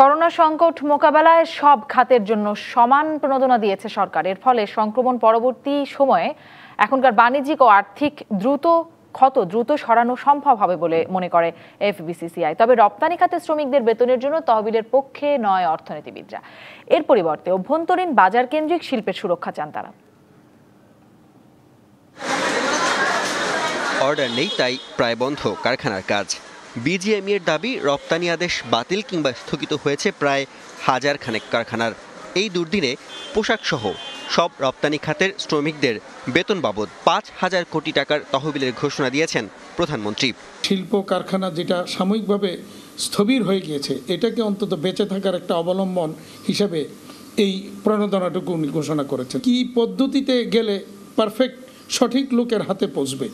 corona সংকট মোকাবেলায় সব খাতের জন্য সমান প্রণোদনা দিয়েছে সরকার এর ফলে সংক্রমণ পরবর্তী সময়ে এখনকার বাণিজ্যিক ও আর্থিক দ্রুত ক্ষত দ্রুত সরানো সম্ভব হবে বলে মনে করে এফবিসিসিআই তবে রপ্তানি খাতে শ্রমিকদের বেতনের জন্য তহবিলের পক্ষে নয় অর্থনীতিবিদরা এর পরিবর্তে অভ্যন্তরীণ বাজার কেন্দ্রিক শিল্পের সুরক্ষা চান তারা অর্ডার নেই তাই প্রায় বন্ধ কারখানার কাজ বিজিএমইয়ের দাবি রপ্তানি আদেশ বাতিল কিংবা স্থগিত হয়েছে প্রায় হাজার খানেক কারখানার এই দুর্দিনে পোশাকসহ সব রপ্তানি খাতের শ্রমিকদের বেতন বাবদ পাঁচ হাজার কোটি টাকার তহবিলের ঘোষণা দিয়েছেন প্রধানমন্ত্রী শিল্প কারখানা যেটা সাময়িকভাবে স্থবির হয়ে গিয়েছে এটাকে অন্তত বেঁচে থাকার একটা অবলম্বন হিসাবে এই প্রণোদনাটুকু উনি ঘোষণা করেছেন কি পদ্ধতিতে গেলে পারফেক্ট সঠিক লোকের হাতে পৌঁছবে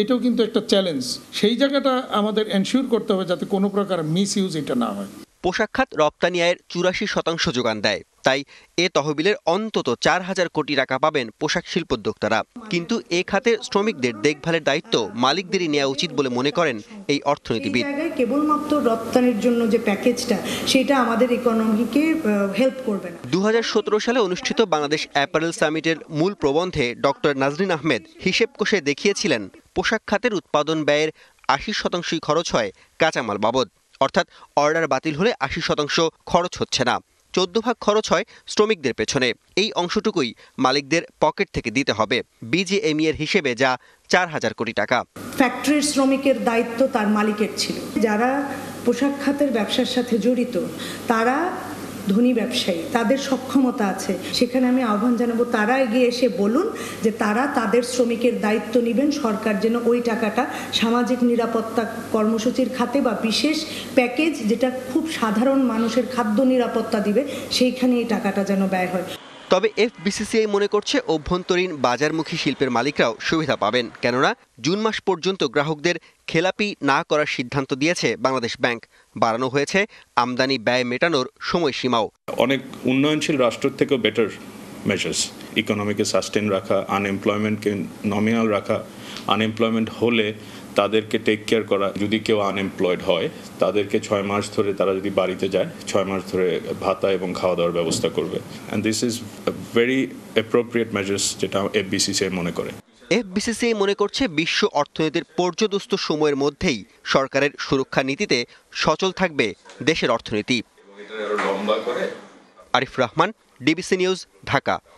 এটাও কিন্তু একটা চ্যালেঞ্জ সেই জায়গাটা আমাদের এনশিওর করতে হবে যাতে কোনো প্রকার মিস ইউজ এটা না হয় পোশাক খাত রপ্তানি আয়ের চুরাশি শতাংশ যোগান দেয় তাই এ তহবিলের অন্তত চার হাজার কোটি টাকা পাবেন পোশাক শিল্পোদ্যোক্তারা কিন্তু এ খাতে শ্রমিকদের দেখভালের দায়িত্ব মালিকদেরই নেওয়া উচিত বলে মনে করেন এই অর্থনীতিবিদ কেবলমাত্র রপ্তানির জন্য যে প্যাকেজটা সেটা আমাদের ইকোনমিকে হেল্প করবে না দু সালে অনুষ্ঠিত বাংলাদেশ অ্যাপারেল সামিটের মূল প্রবন্ধে ডক্টর নাজরিন আহমেদ হিসেব কোষে দেখিয়েছিলেন পোশাক খাতের উৎপাদন ব্যয়ের আশি শতাংশই খরচ হয় কাঁচামাল বাবদ অর্থাৎ অর্ডার বাতিল হলে আশি শতাংশ খরচ হচ্ছে না চোদ্দ ভাগ খরচ হয় শ্রমিকদের পেছনে এই অংশটুকুই মালিকদের পকেট থেকে দিতে হবে এর হিসেবে যা চার হাজার কোটি টাকা ফ্যাক্টরির শ্রমিকের দায়িত্ব তার মালিকের ছিল যারা পোশাক খাতের ব্যবসার সাথে জড়িত তারা ধনী ব্যবসায়ী তাদের সক্ষমতা আছে সেখানে আমি আহ্বান জানাবো তারা এগিয়ে এসে বলুন যে তারা তাদের শ্রমিকের দায়িত্ব নেবেন সরকার যেন ওই টাকাটা সামাজিক নিরাপত্তা কর্মসূচির খাতে বা বিশেষ প্যাকেজ যেটা খুব সাধারণ মানুষের খাদ্য নিরাপত্তা দিবে সেইখানে এই টাকাটা যেন ব্যয় হয় তবে এফবিসিসিআই মনে করছে অভ্যন্তরীণ বাজারমুখী শিল্পের মালিকরাও সুবিধা পাবেন কেননা জুন মাস পর্যন্ত গ্রাহকদের খেলাপি না করার সিদ্ধান্ত দিয়েছে বাংলাদেশ ব্যাংক বাড়ানো হয়েছে আমদানি ব্যয় মেটানোর সময়সীমাও অনেক উন্নয়নশীল রাষ্ট্রের থেকেও বেটার মেজার্স ইকোনমিকে সাস্টেন রাখা আনএমপ্লয়মেন্টকে নমিনাল রাখা আনএমপ্লয়মেন্ট হলে তাদেরকে টেক কেয়ার করা যদি কেউ আনএমপ্লয়েড হয় তাদেরকে ছয় মাস ধরে তারা যদি বাড়িতে যায় ছয় মাস ধরে ভাতা এবং খাওয়া দাওয়ার ব্যবস্থা করবে and this is very appropriate measures যেটা এফবিসিসিআই মনে করে এফবিসিসিআই মনে করছে বিশ্ব অর্থনীতির পর্যদস্ত সময়ের মধ্যেই সরকারের সুরক্ষা নীতিতে সচল থাকবে দেশের অর্থনীতি আরিফ রহমান ডিবিসি নিউজ ঢাকা